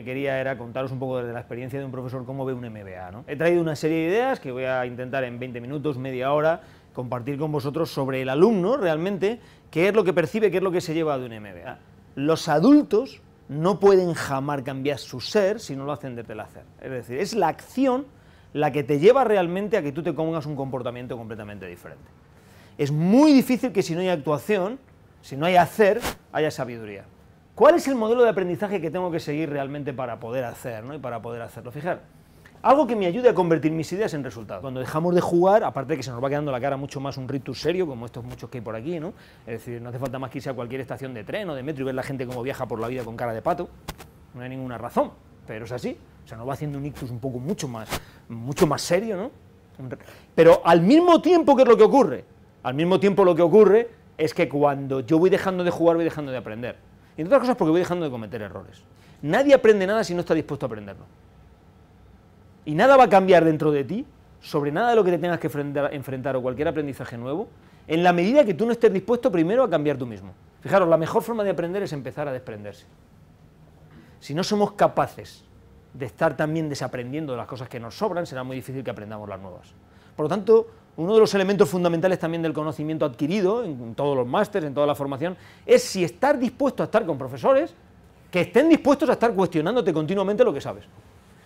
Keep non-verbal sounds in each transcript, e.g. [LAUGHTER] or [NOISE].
que quería era contaros un poco desde la experiencia de un profesor cómo ve un MBA. He traído una serie de ideas que voy a intentar en 20 minutos, media hora, compartir con vosotros sobre el alumno realmente, qué es lo que percibe, qué es lo que se lleva de un MBA. Los adultos no pueden jamás cambiar su ser si no lo hacen desde el hacer. Es decir, es la acción la que te lleva realmente a que tú te pongas un comportamiento completamente diferente. Es muy difícil que si no hay actuación, si no hay hacer, haya sabiduría. ¿Cuál es el modelo de aprendizaje que tengo que seguir realmente para poder hacer ¿no? y para poder hacerlo? Fijar, algo que me ayude a convertir mis ideas en resultados. Cuando dejamos de jugar, aparte de que se nos va quedando la cara mucho más un ritus serio, como estos muchos que hay por aquí, ¿no? Es decir, no hace falta más que irse a cualquier estación de tren o de metro y ver la gente cómo viaja por la vida con cara de pato. No hay ninguna razón, pero es así. O sea, nos va haciendo un ictus un poco mucho más, mucho más serio, ¿no? Pero al mismo tiempo, que es lo que ocurre? Al mismo tiempo lo que ocurre es que cuando yo voy dejando de jugar, voy dejando de aprender. Y entre otras cosas porque voy dejando de cometer errores. Nadie aprende nada si no está dispuesto a aprenderlo. Y nada va a cambiar dentro de ti, sobre nada de lo que te tengas que enfrentar o cualquier aprendizaje nuevo, en la medida que tú no estés dispuesto primero a cambiar tú mismo. Fijaros, la mejor forma de aprender es empezar a desprenderse. Si no somos capaces de estar también desaprendiendo de las cosas que nos sobran, será muy difícil que aprendamos las nuevas. Por lo tanto, uno de los elementos fundamentales también del conocimiento adquirido en todos los másteres, en toda la formación, es si estar dispuesto a estar con profesores que estén dispuestos a estar cuestionándote continuamente lo que sabes.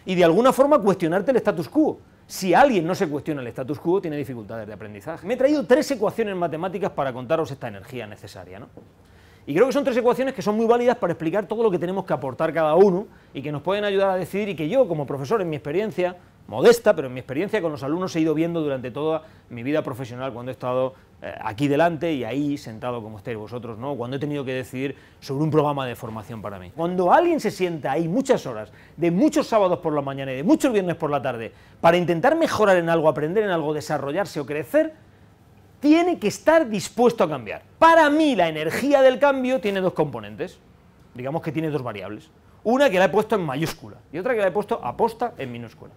Y de alguna forma cuestionarte el status quo. Si alguien no se cuestiona el status quo, tiene dificultades de aprendizaje. Me he traído tres ecuaciones matemáticas para contaros esta energía necesaria. ¿no? Y creo que son tres ecuaciones que son muy válidas para explicar todo lo que tenemos que aportar cada uno y que nos pueden ayudar a decidir y que yo, como profesor, en mi experiencia, modesta, pero en mi experiencia con los alumnos he ido viendo durante toda mi vida profesional cuando he estado eh, aquí delante y ahí sentado como estáis vosotros, ¿no? cuando he tenido que decidir sobre un programa de formación para mí. Cuando alguien se sienta ahí muchas horas, de muchos sábados por la mañana y de muchos viernes por la tarde, para intentar mejorar en algo, aprender en algo, desarrollarse o crecer, tiene que estar dispuesto a cambiar. Para mí la energía del cambio tiene dos componentes, digamos que tiene dos variables. Una que la he puesto en mayúscula y otra que la he puesto aposta en minúscula.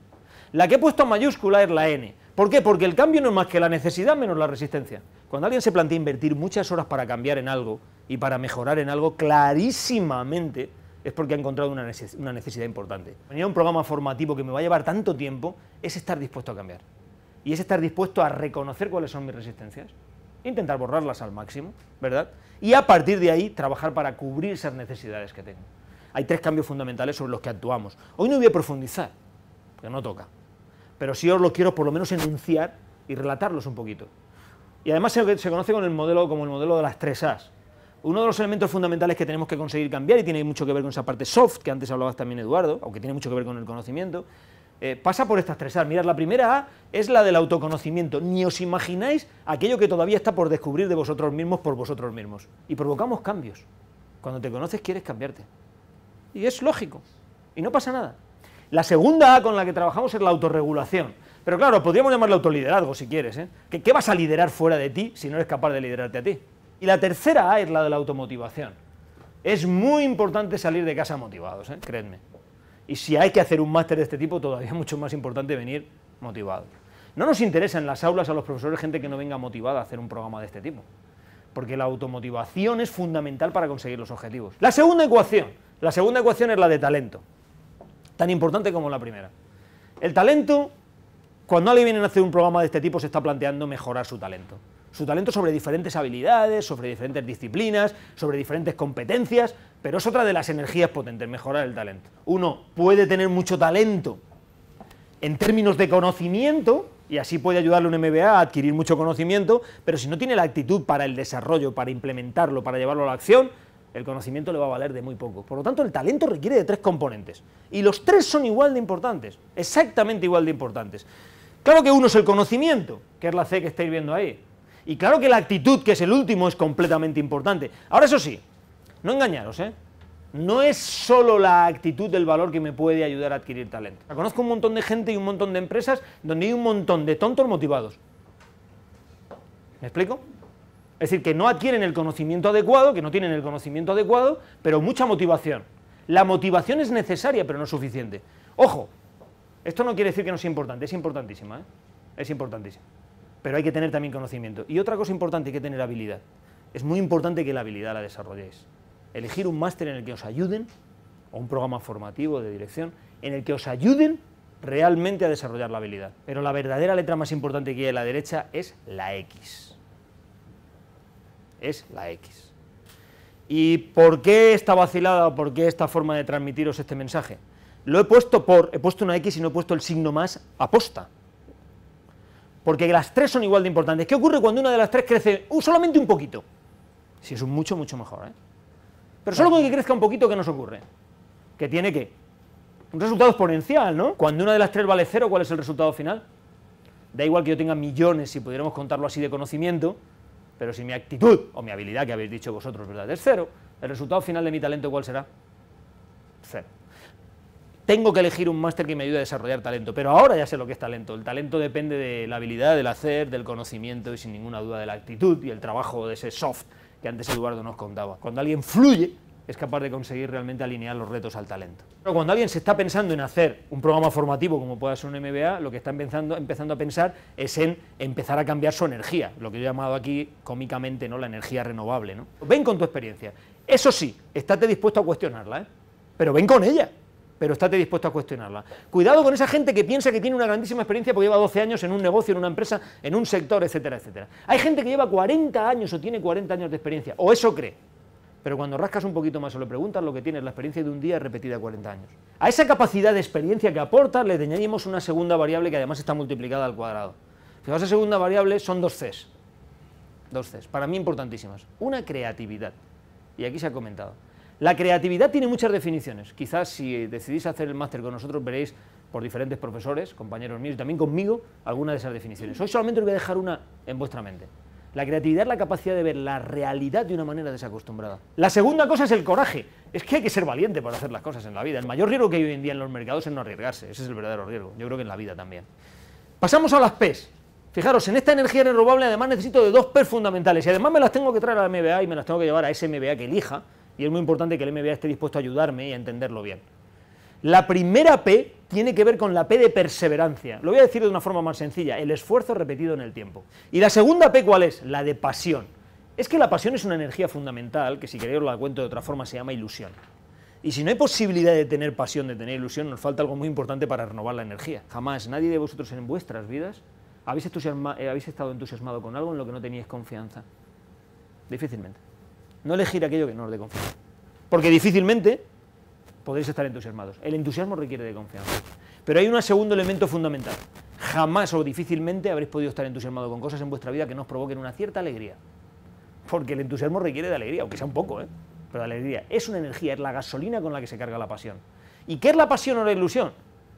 La que he puesto en mayúscula es la N. ¿Por qué? Porque el cambio no es más que la necesidad menos la resistencia. Cuando alguien se plantea invertir muchas horas para cambiar en algo y para mejorar en algo, clarísimamente es porque ha encontrado una necesidad importante. Venir a un programa formativo que me va a llevar tanto tiempo es estar dispuesto a cambiar. Y es estar dispuesto a reconocer cuáles son mis resistencias, intentar borrarlas al máximo, ¿verdad? Y a partir de ahí trabajar para cubrir esas necesidades que tengo. Hay tres cambios fundamentales sobre los que actuamos. Hoy no voy a profundizar, porque no toca pero sí os lo quiero por lo menos enunciar y relatarlos un poquito. Y además se, conoce con el modelo, como el modelo de las tres As. Uno de los elementos fundamentales que tenemos que conseguir cambiar, y tiene mucho que ver con esa parte soft que antes hablabas también Eduardo, aunque tiene mucho que ver con el conocimiento, eh, pasa por estas tres A's. Mirad, la primera A es la del autoconocimiento. Ni os imagináis aquello que todavía está por descubrir de vosotros mismos por vosotros mismos. Y provocamos cambios. Cuando te conoces quieres cambiarte. Y es lógico. Y no pasa nada. La segunda A con la que trabajamos es la autorregulación. Pero claro, podríamos llamarla autoliderazgo si quieres. ¿eh? ¿Qué, vas a liderar fuera de ti si no eres capaz de liderarte a ti? Y la tercera A es la de la automotivación. Es muy importante salir de casa motivados, ¿eh? creedme. Y si hay que hacer un máster de este tipo, todavía es [LAUGHS] mucho más importante venir motivado. No nos interesa en las aulas a los profesores gente que no venga motivada a hacer un programa de este tipo, porque la automotivación es fundamental para conseguir los objetivos. La segunda ecuación, la segunda ecuación es la de talento tan importante como la primera. El talento, cuando alguien viene a hacer un programa de este tipo, se está planteando mejorar su talento. Su talento sobre diferentes habilidades, sobre diferentes disciplinas, sobre diferentes competencias, pero es otra de las energías potentes, mejorar el talento. Uno puede tener mucho talento en términos de conocimiento, y así puede ayudarle un MBA a adquirir mucho conocimiento, pero si no tiene la actitud para el desarrollo, para implementarlo, para llevarlo a la acción, el conocimiento le va a valer de muy poco. Por lo tanto, el talento requiere de tres componentes. Y los tres son igual de importantes, exactamente igual de importantes. Claro que uno es el conocimiento, que es la C que estáis viendo ahí. Y claro que la actitud, que es el último, es completamente importante. Ahora, eso sí, no engañaros, ¿eh? No es solo la actitud del valor que me puede ayudar a adquirir talento. Conozco un montón de gente y un montón de empresas donde hay un montón de tontos motivados. ¿Me explico? Es decir, que no adquieren el conocimiento adecuado, que no tienen el conocimiento adecuado, pero mucha motivación. La motivación es necesaria, pero no es suficiente. Ojo, esto no quiere decir que no sea importante, es importantísima, ¿eh? es importantísima. Pero hay que tener también conocimiento. Y otra cosa importante, hay que tener habilidad. Es muy importante que la habilidad la desarrolléis. Elegir un máster en el que os ayuden, o un programa formativo de dirección, en el que os ayuden realmente a desarrollar la habilidad. Pero la verdadera letra más importante que hay a la derecha es la X es la X. ¿Y por qué esta vacilada o por qué esta forma de transmitiros este mensaje? Lo he puesto por, he puesto una X y no he puesto el signo más aposta. Porque las tres son igual de importantes. ¿Qué ocurre cuando una de las tres crece uh, solamente un poquito? Si es un mucho, mucho mejor. ¿eh? Pero solo con que crezca un poquito, ¿qué nos ocurre? Que tiene que... Un resultado exponencial, ¿no? Cuando una de las tres vale cero, ¿cuál es el resultado final? Da igual que yo tenga millones, si pudiéramos contarlo así, de conocimiento, pero si mi actitud o mi habilidad, que habéis dicho vosotros, ¿verdad?, es cero, ¿el resultado final de mi talento cuál será? Cero. Tengo que elegir un máster que me ayude a desarrollar talento, pero ahora ya sé lo que es talento. El talento depende de la habilidad, del hacer, del conocimiento y sin ninguna duda de la actitud y el trabajo de ese soft que antes Eduardo nos contaba. Cuando alguien fluye, es capaz de conseguir realmente alinear los retos al talento. cuando alguien se está pensando en hacer un programa formativo como pueda ser un MBA, lo que está empezando, a pensar es en empezar a cambiar su energía, lo que yo he llamado aquí cómicamente ¿no? la energía renovable. Ven con tu experiencia. Eso sí, estate dispuesto a cuestionarla, ¿eh? pero ven con ella pero estate dispuesto a cuestionarla. Cuidado con esa gente que piensa que tiene una grandísima experiencia porque lleva 12 años en un negocio, en una empresa, en un sector, etcétera, etcétera. Hay gente que lleva 40 años o tiene 40 años de experiencia, o eso cree pero cuando rascas un poquito más o le preguntas, lo que tienes, la experiencia de un día repetida 40 años. A esa capacidad de experiencia que aporta le añadimos una segunda variable que además está multiplicada al cuadrado. Fijaos, esa segunda variable son dos Cs. Dos Cs, para mí importantísimas. Una, creatividad. Y aquí se ha comentado. La creatividad tiene muchas definiciones. Quizás si decidís hacer el máster con nosotros veréis por diferentes profesores, compañeros míos y también conmigo, alguna de esas definiciones. Hoy solamente os voy a dejar una en vuestra mente. La creatividad es la capacidad de ver la realidad de una manera desacostumbrada. La segunda cosa es el coraje. Es que hay que ser valiente para hacer las cosas en la vida. El mayor riesgo que hay hoy en día en los mercados es no arriesgarse. Ese es el verdadero riesgo. Yo creo que en la vida también. Pasamos a las P's. Fijaros, en esta energía renovable además necesito de dos P's fundamentales. Y además me las tengo que traer a la MBA y me las tengo que llevar a ese MBA que elija. Y es muy importante que el MBA esté dispuesto a ayudarme y a entenderlo bien. La primera P tiene que ver con la P de perseverancia. Lo voy a decir de una forma más sencilla, el esfuerzo repetido en el tiempo. ¿Y la segunda P cuál es? La de pasión. Es que la pasión es una energía fundamental, que si queréis os la cuento de otra forma, se llama ilusión. Y si no hay posibilidad de tener pasión, de tener ilusión, nos falta algo muy importante para renovar la energía. Jamás nadie de vosotros en vuestras vidas habéis, eh, habéis estado entusiasmado con algo en lo que no teníais confianza. Difícilmente. No elegir aquello que no os dé confianza. Porque difícilmente podéis estar entusiasmados. El entusiasmo requiere de confianza. Pero hay un segundo elemento fundamental. Jamás o difícilmente habréis podido estar entusiasmado con cosas en vuestra vida que nos provoquen una cierta alegría. Porque el entusiasmo requiere de alegría, aunque sea un poco, ¿eh? pero de alegría. Es una energía, es la gasolina con la que se carga la pasión. ¿Y qué es la pasión o la ilusión?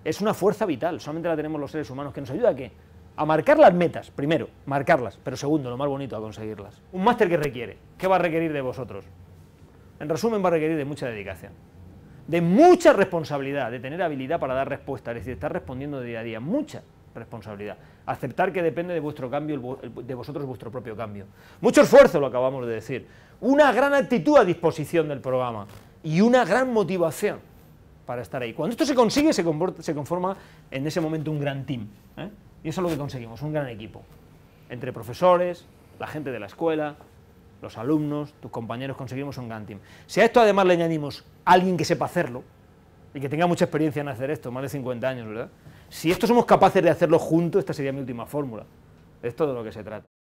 Es una fuerza vital, solamente la tenemos los seres humanos, que nos ayuda a qué? A marcar las metas, primero, marcarlas, pero segundo, lo más bonito, a conseguirlas. Un máster que requiere, ¿qué va a requerir de vosotros? En resumen, va a requerir de mucha dedicación de mucha responsabilidad, de tener habilidad para dar respuestas, es decir, estar respondiendo día a día, mucha responsabilidad. Aceptar que depende de vuestro cambio, de vosotros vuestro propio cambio. Mucho esfuerzo, lo acabamos de decir. Una gran actitud a disposición del programa y una gran motivación para estar ahí. Cuando esto se consigue, se, conforma en ese momento un gran team. ¿eh? Y eso es lo que conseguimos, un gran equipo. Entre profesores, la gente de la escuela, los alumnos, tus compañeros, conseguimos un gran team. Si a esto además le añadimos alguien que sepa hacerlo y que tenga mucha experiencia en hacer esto, más de 50 años, ¿verdad? Si esto somos capaces de hacerlo juntos, esta sería mi última fórmula. es todo lo que se trata.